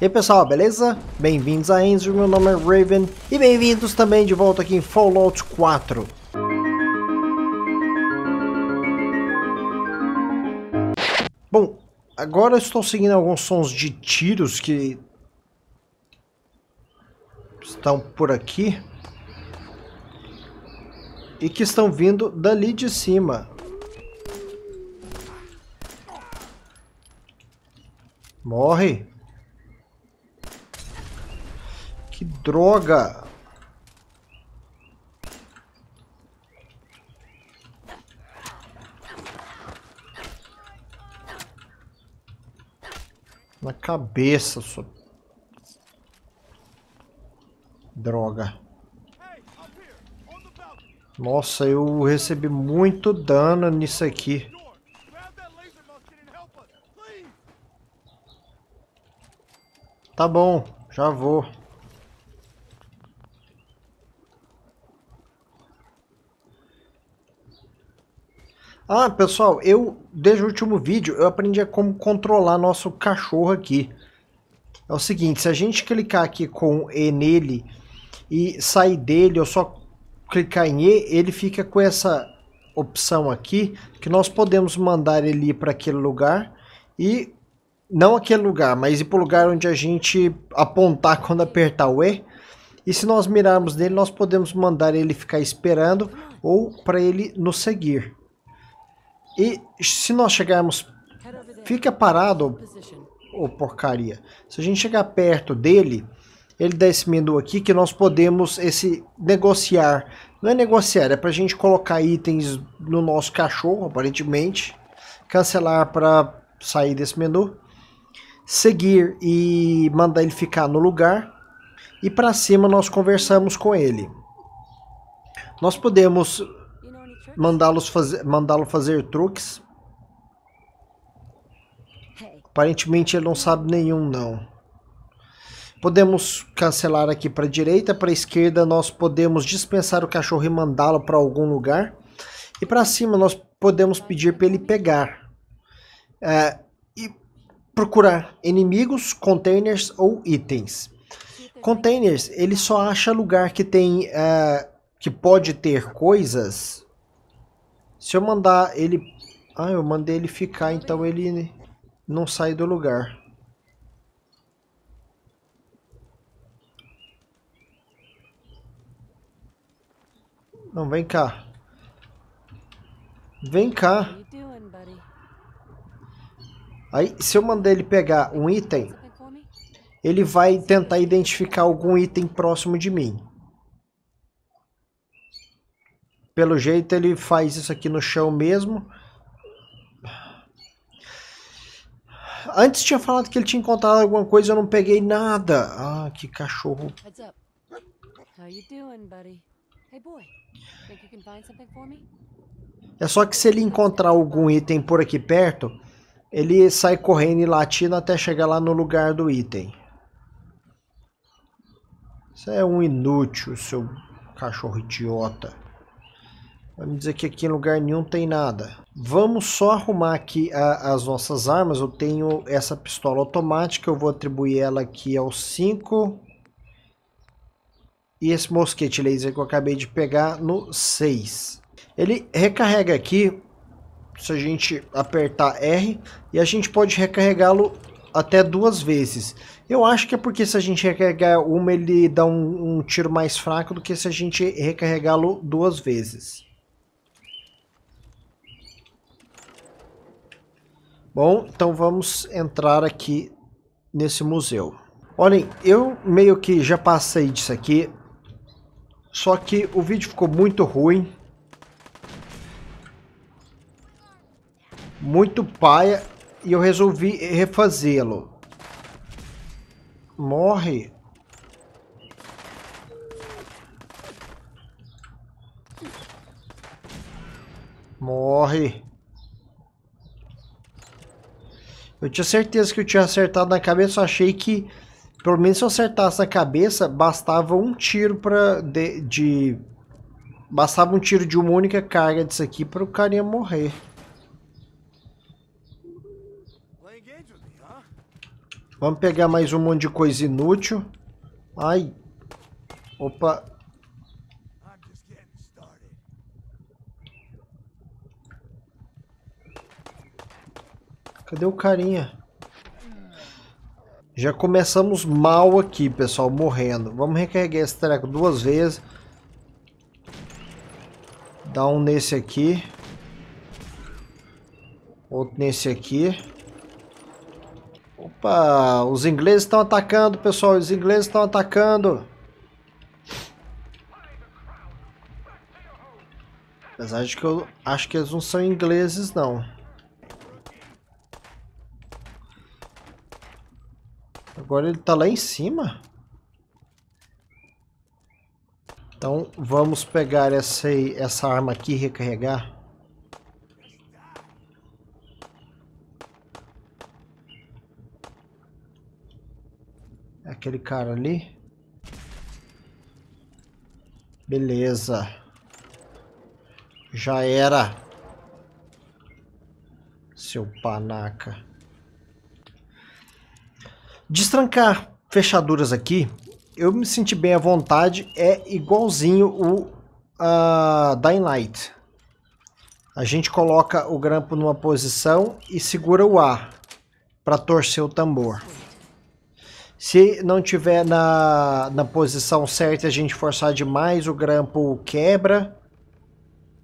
E aí pessoal, beleza? Bem-vindos a Enzo, meu nome é Raven e bem-vindos também de volta aqui em Fallout 4. Bom, agora eu estou seguindo alguns sons de tiros que estão por aqui e que estão vindo dali de cima. Morre! Que droga! Na cabeça, sua... Droga. Nossa, eu recebi muito dano nisso aqui. Tá bom, já vou. Ah, pessoal, eu desde o último vídeo eu aprendi a como controlar nosso cachorro aqui. É o seguinte, se a gente clicar aqui com E nele e sair dele, ou só clicar em E, ele fica com essa opção aqui, que nós podemos mandar ele ir para aquele lugar e não aquele lugar, mas ir para o lugar onde a gente apontar quando apertar o E. E se nós mirarmos nele, nós podemos mandar ele ficar esperando ou para ele nos seguir. E se nós chegarmos... Fica parado, ô porcaria. Se a gente chegar perto dele, ele dá esse menu aqui que nós podemos esse negociar. Não é negociar, é para a gente colocar itens no nosso cachorro, aparentemente. Cancelar para sair desse menu. Seguir e mandar ele ficar no lugar. E para cima nós conversamos com ele. Nós podemos mandá-los fazer, mandá-lo fazer truques. Aparentemente ele não sabe nenhum não. Podemos cancelar aqui para a direita, para a esquerda nós podemos dispensar o cachorro e mandá-lo para algum lugar. E para cima nós podemos pedir para ele pegar é, e procurar inimigos, containers ou itens. Containers ele só acha lugar que tem é, que pode ter coisas se eu mandar ele... Ah, eu mandei ele ficar, então ele não sai do lugar. Não, vem cá. Vem cá. Aí, se eu mandar ele pegar um item, ele vai tentar identificar algum item próximo de mim. Pelo jeito ele faz isso aqui no chão mesmo. Antes tinha falado que ele tinha encontrado alguma coisa, eu não peguei nada. Ah, que cachorro. É só que se ele encontrar algum item por aqui perto, ele sai correndo e latindo até chegar lá no lugar do item. Você é um inútil, seu cachorro idiota. Vamos dizer que aqui em lugar nenhum tem nada. Vamos só arrumar aqui a, as nossas armas. Eu tenho essa pistola automática, eu vou atribuir ela aqui ao 5. E esse mosquete laser que eu acabei de pegar no 6. Ele recarrega aqui, se a gente apertar R, e a gente pode recarregá-lo até duas vezes. Eu acho que é porque se a gente recarregar uma, ele dá um, um tiro mais fraco do que se a gente recarregá-lo duas vezes. Bom, então vamos entrar aqui nesse museu. Olhem, eu meio que já passei disso aqui, só que o vídeo ficou muito ruim. Muito paia e eu resolvi refazê-lo. Morre. Morre. Eu tinha certeza que eu tinha acertado na cabeça, eu achei que pelo menos se eu acertasse na cabeça, bastava um tiro para de, de, bastava um tiro de uma única carga disso aqui para o carinha morrer. Vamos pegar mais um monte de coisa inútil. Ai. Opa. Cadê o carinha? Já começamos mal aqui, pessoal, morrendo. Vamos recarregar esse treco duas vezes. Dá um nesse aqui. Outro nesse aqui. Opa, os ingleses estão atacando, pessoal. Os ingleses estão atacando. Apesar de que eu acho que eles não são ingleses, não. Agora ele tá lá em cima. Então vamos pegar essa, essa arma aqui e recarregar. É aquele cara ali. Beleza. Já era. Seu panaca. Destrancar fechaduras aqui, eu me senti bem à vontade, é igualzinho o uh, Dying Light. A gente coloca o grampo numa posição e segura o ar para torcer o tambor. Se não tiver na, na posição certa e a gente forçar demais, o grampo quebra.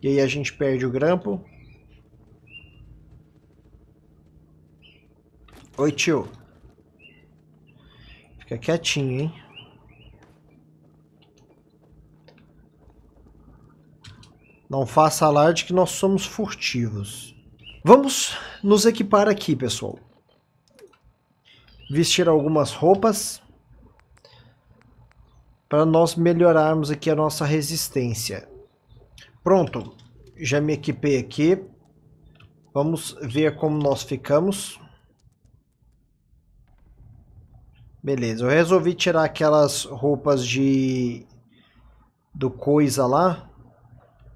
E aí a gente perde o grampo. Oi, tio. Fica quietinho, hein? Não faça alarde que nós somos furtivos. Vamos nos equipar aqui, pessoal. Vestir algumas roupas para nós melhorarmos aqui a nossa resistência. Pronto, já me equipei aqui. Vamos ver como nós ficamos. Beleza, eu resolvi tirar aquelas roupas de do coisa lá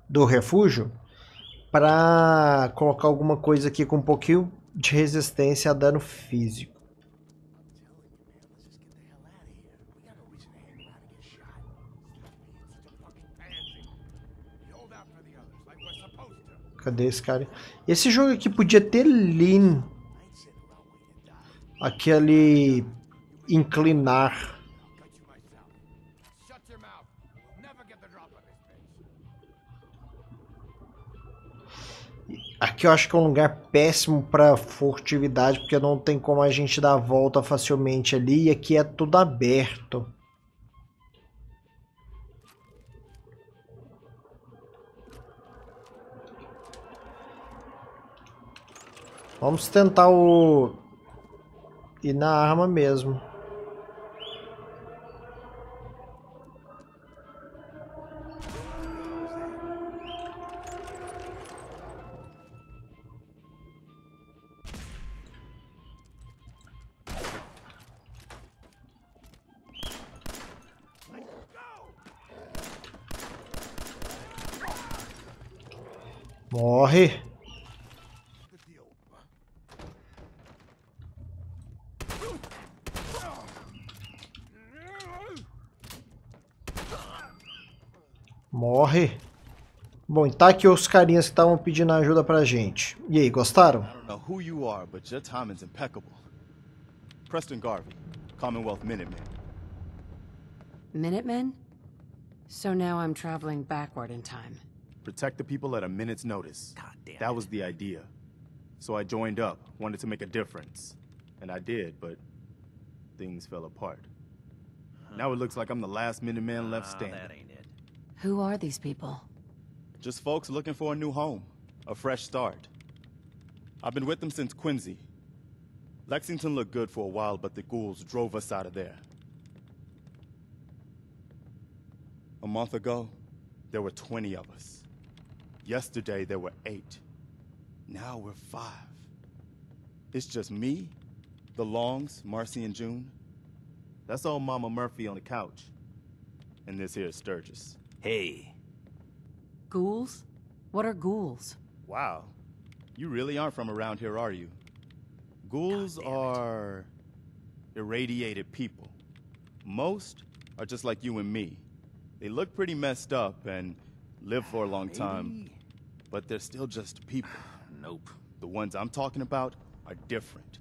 do refúgio para colocar alguma coisa aqui com um pouquinho de resistência a dano físico. Cadê esse cara? Esse jogo aqui podia ter Lean. Aquele inclinar. Aqui eu acho que é um lugar péssimo para furtividade, porque não tem como a gente dar a volta facilmente ali, e aqui é tudo aberto. Vamos tentar o... ir na arma mesmo. Morre. Morre. Bom, e tá aqui os carinhas que estavam pedindo ajuda pra gente. E aí, gostaram? who you are, but your timing's impeccable. Preston Garvey, Commonwealth Minutemen. Minutemen? So now I'm traveling backward in time. Protect the people at a minute's notice. God damn. That it. was the idea. So I joined up, wanted to make a difference. And I did, but things fell apart. Huh. Now it looks like I'm the last Minuteman left standing. Uh, that ain't it. Who are these people? Just folks looking for a new home, a fresh start. I've been with them since Quincy. Lexington looked good for a while, but the ghouls drove us out of there. A month ago, there were 20 of us. Yesterday there were eight. Now we're five. It's just me, the Longs, Marcy, and June. That's old Mama Murphy on the couch. And this here is Sturgis. Hey. Ghouls? What are ghouls? Wow. You really aren't from around here, are you? Ghouls are irradiated people. Most are just like you and me. They look pretty messed up and live for a long time, but they're still just people. nope. The ones I'm talking about are different.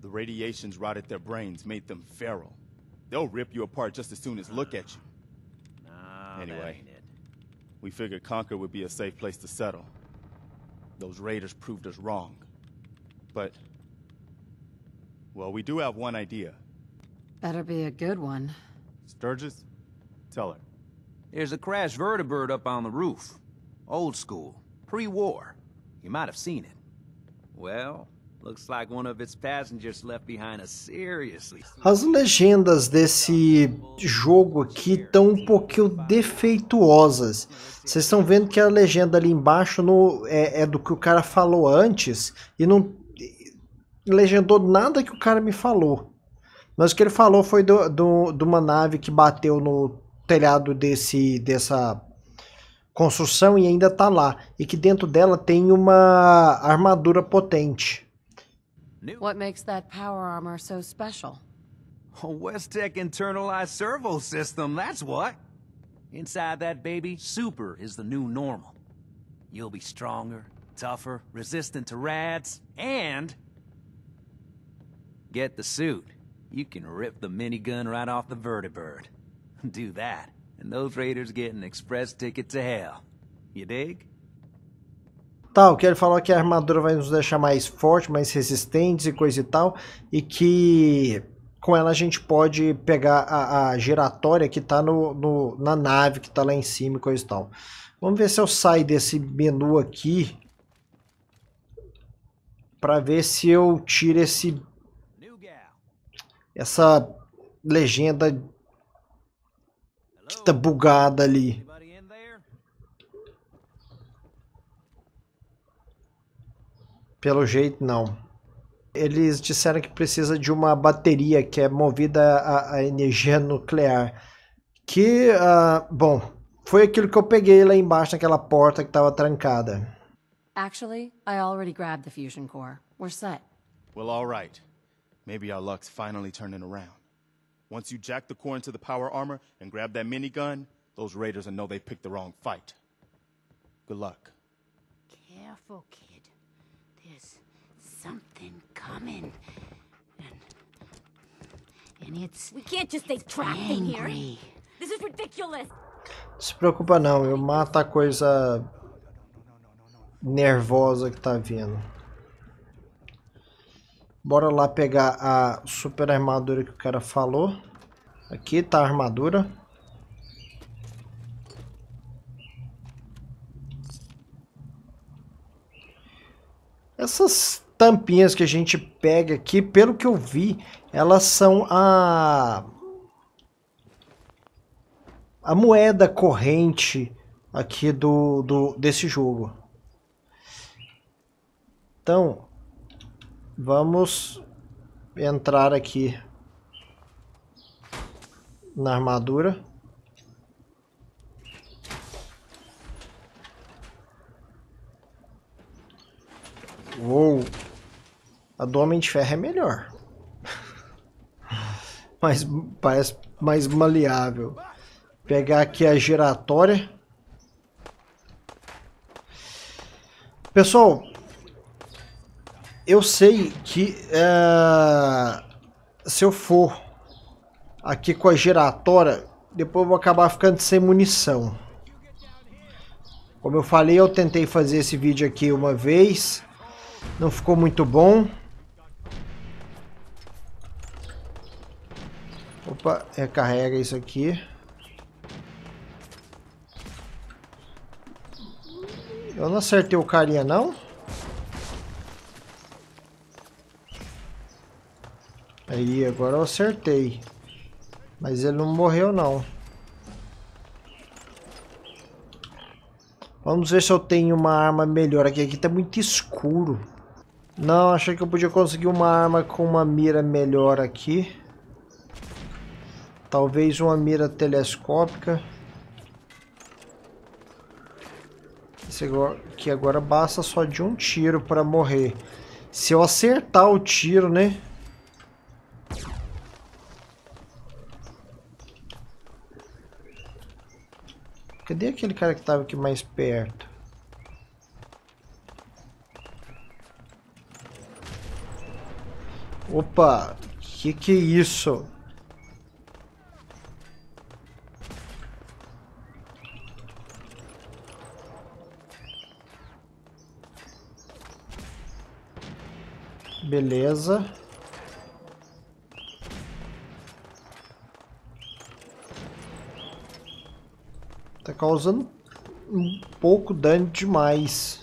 The radiations rotted their brains, made them feral. They'll rip you apart just as soon as look at you. No, anyway, we figured Concord would be a safe place to settle. Those raiders proved us wrong. But, well, we do have one idea. Better be a good one. Sturgis, tell her. There's a crashed vertebrate up on the roof. Old school. Pre-war. You might have seen it. Well, looks like one of its passengers left behind a seriously... As legendas desse jogo aqui estão um pouquinho defeituosas. Vocês estão vendo que a legenda ali embaixo no, é, é do que o cara falou antes e não legendou nada que o cara me falou. Mas o que ele falou foi do, de uma nave que bateu no telhado desse, dessa construção e ainda tá lá. E que dentro dela tem uma armadura potente. What makes that power armor so special? A oh, Westech internalized servo system, that's what. Inside that baby, super is the new normal. You'll be stronger, tougher, resistant to rads, and... Get the suit. You can rip the minigun right off the vertibird. Do that, and those raiders get an express ticket to hell. You dig? Tá, o que ele falou é que a armadura vai nos deixar mais fortes, mais resistentes e coisa e tal, e que com ela a gente pode pegar a, a giratória que tá no, no, na nave que tá lá em cima e coisa e tal. Vamos ver se eu saio desse menu aqui para ver se eu tiro esse essa legenda que tá bugada ali. Pelo jeito, não. Eles disseram que precisa de uma bateria que é movida a, a energia nuclear. Que, uh, bom, foi aquilo que eu peguei lá embaixo naquela porta que estava trancada. Actually, I already grabbed the fusion core. We're set. Well, all right. Maybe our luck's finally turning around. Once you jack the core into the power armor and grab that minigun, those raiders will know they picked the wrong fight. Good luck. Careful, kid. There's something coming. And, and it's... We can't just stay trapped in here. This is ridiculous. Se preocupa não, eu mato a coisa nervosa que tá vindo. Bora lá pegar a super armadura que o cara falou. Aqui tá a armadura. Essas tampinhas que a gente pega aqui, pelo que eu vi, elas são a... A moeda corrente aqui do, do desse jogo. Então, Vamos entrar aqui na armadura. Uou! A do Homem de Ferro é melhor. Mas parece mais maleável. Pegar aqui a giratória. Pessoal, eu sei que é, se eu for aqui com a giratória, depois eu vou acabar ficando sem munição. Como eu falei, eu tentei fazer esse vídeo aqui uma vez, não ficou muito bom. Opa, recarrega é, isso aqui. Eu não acertei o carinha não? Aí, agora eu acertei. Mas ele não morreu, não. Vamos ver se eu tenho uma arma melhor aqui. Aqui tá muito escuro. Não, achei que eu podia conseguir uma arma com uma mira melhor aqui. Talvez uma mira telescópica. Esse aqui agora basta só de um tiro para morrer. Se eu acertar o tiro, né? Cadê aquele cara que estava aqui mais perto? Opa, que que é isso? Beleza. Tá causando um pouco dano demais.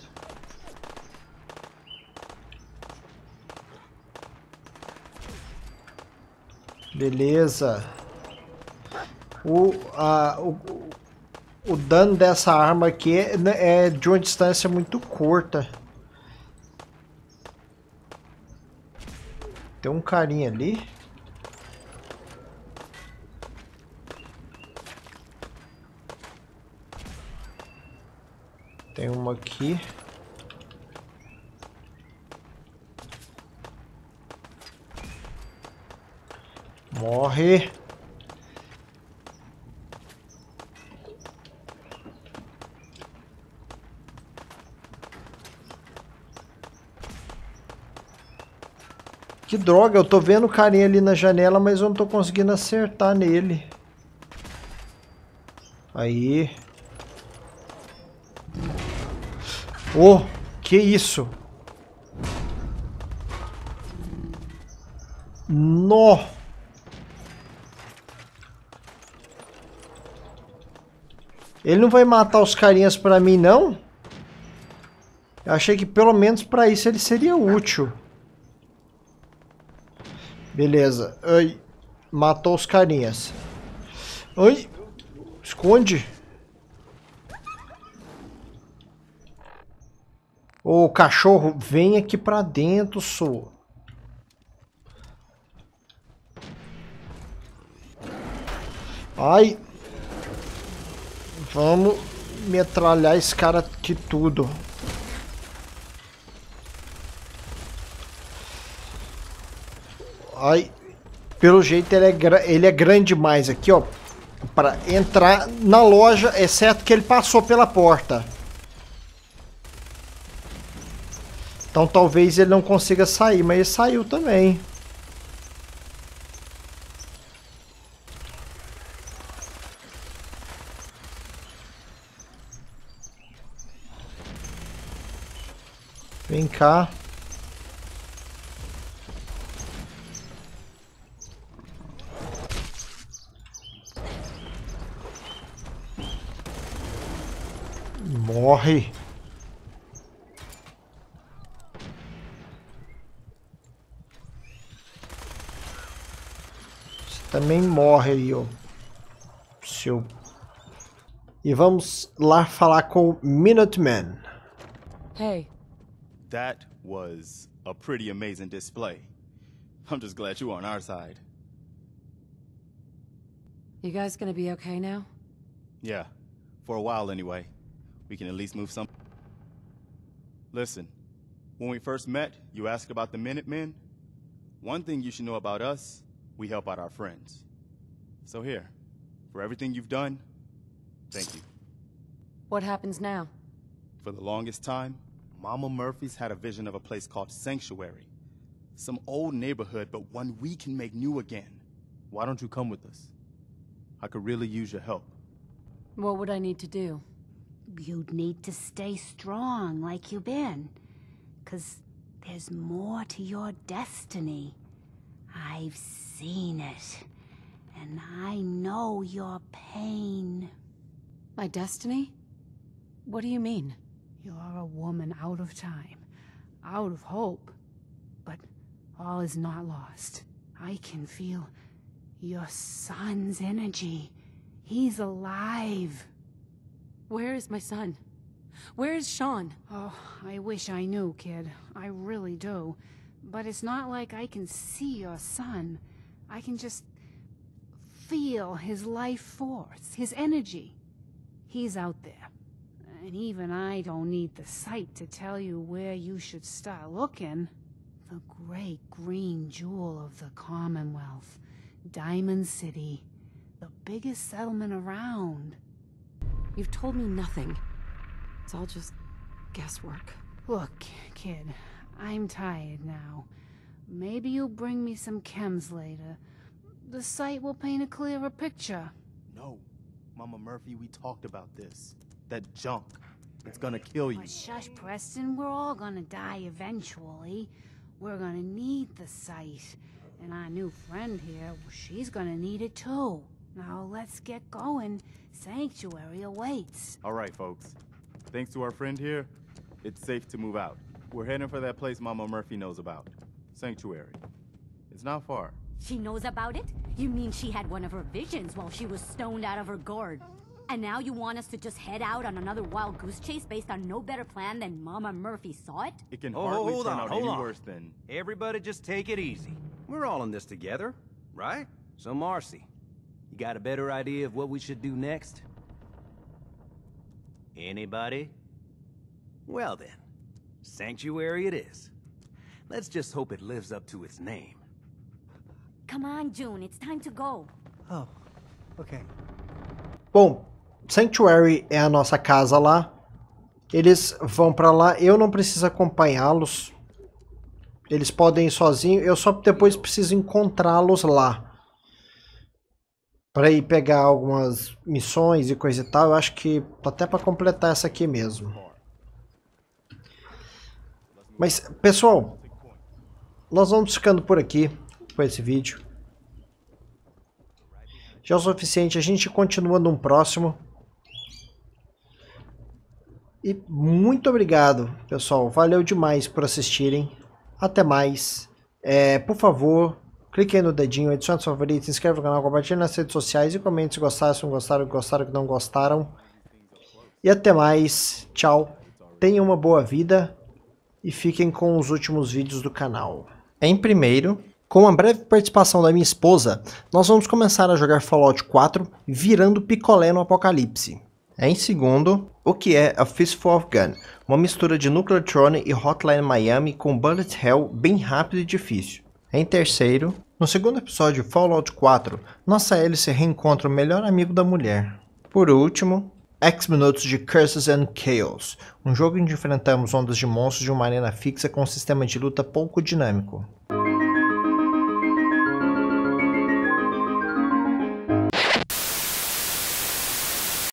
Beleza. O, a, o, o dano dessa arma aqui é, né, é de uma distância muito curta. Tem um carinha ali. aqui. Morre. Que droga, eu tô vendo o carinha ali na janela, mas eu não tô conseguindo acertar nele. Aí. Oh, que isso? No! Ele não vai matar os carinhas pra mim, não? Eu achei que pelo menos pra isso ele seria útil. Beleza. Oi, matou os carinhas. Oi, esconde. Ô cachorro, vem aqui pra dentro, sou. Ai. Vamos metralhar esse cara aqui tudo. Ai. Pelo jeito ele é, ele é grande demais aqui, ó. Pra entrar na loja, exceto que ele passou pela porta. Então talvez ele não consiga sair, mas ele saiu também. Vem cá. vamos lá falar com Minuteman. Hey. That was a pretty amazing display. I'm just glad you are on our side. You guys gonna be okay now? Yeah. For a while anyway. We can at least move some... Listen, when we first met, you asked about the Minutemen. One thing you should know about us, we help out our friends. So here, for everything you've done, thank you. What happens now? For the longest time, Mama Murphy's had a vision of a place called Sanctuary. Some old neighborhood, but one we can make new again. Why don't you come with us? I could really use your help. What would I need to do? You'd need to stay strong like you've been. Cause there's more to your destiny. I've seen it. And I know your pain. My destiny? What do you mean? You are a woman out of time, out of hope. But all is not lost. I can feel your son's energy. He's alive. Where is my son? Where is Sean? Oh, I wish I knew, kid. I really do. But it's not like I can see your son. I can just feel his life force, his energy. He's out there, and even I don't need the sight to tell you where you should start looking. The great green jewel of the Commonwealth, Diamond City, the biggest settlement around. You've told me nothing. It's all just guesswork. Look, kid, I'm tired now. Maybe you'll bring me some chems later. The site will paint a clearer picture. No. Mama Murphy, we talked about this that junk. It's gonna kill you. Oh, shush, Preston. We're all gonna die eventually. We're gonna need the site. And our new friend here, well, she's gonna need it too. Now let's get going. Sanctuary awaits. All right, folks. Thanks to our friend here, it's safe to move out. We're heading for that place Mama Murphy knows about. Sanctuary. It's not far. She knows about it? You mean she had one of her visions while she was stoned out of her gourd? And now you want us to just head out on another wild goose chase based on no better plan than Mama Murphy saw it? It can oh, hardly hold turn on, out hold any on. worse than... Everybody just take it easy. We're all in this together, right? So Marcy, you got a better idea of what we should do next? Anybody? Well then, Sanctuary it is. Let's just hope it lives up to its name. Come on, June, it's time to go. Oh, okay. Boom. Sanctuary é a nossa casa lá. Eles vão para lá. Eu não preciso acompanhá-los. Eles podem ir sozinhos. Eu só depois preciso encontrá-los lá. Para ir pegar algumas missões e coisa e tal. Eu acho que tá até para completar essa aqui mesmo. Mas, pessoal. Nós vamos ficando por aqui. Com esse vídeo. Já é o suficiente. A gente continua num próximo. E muito obrigado, pessoal. Valeu demais por assistirem. Até mais. É, por favor, clique no dedinho, adicione seu favorito, se inscreve no canal, compartilhe nas redes sociais e comente se gostaram, se não gostaram, se gostaram, se não gostaram. E até mais. Tchau. Tenham uma boa vida e fiquem com os últimos vídeos do canal. Em primeiro, com a breve participação da minha esposa, nós vamos começar a jogar Fallout 4 virando picolé no apocalipse. Em segundo, o que é a Fistful of Gun? Uma mistura de Nucleotron e Hotline Miami com Bullet Hell bem rápido e difícil. Em terceiro, no segundo episódio de Fallout 4, nossa hélice reencontra o melhor amigo da mulher. Por último, X Minutos de Curses and Chaos, um jogo em que enfrentamos ondas de monstros de uma arena fixa com um sistema de luta pouco dinâmico.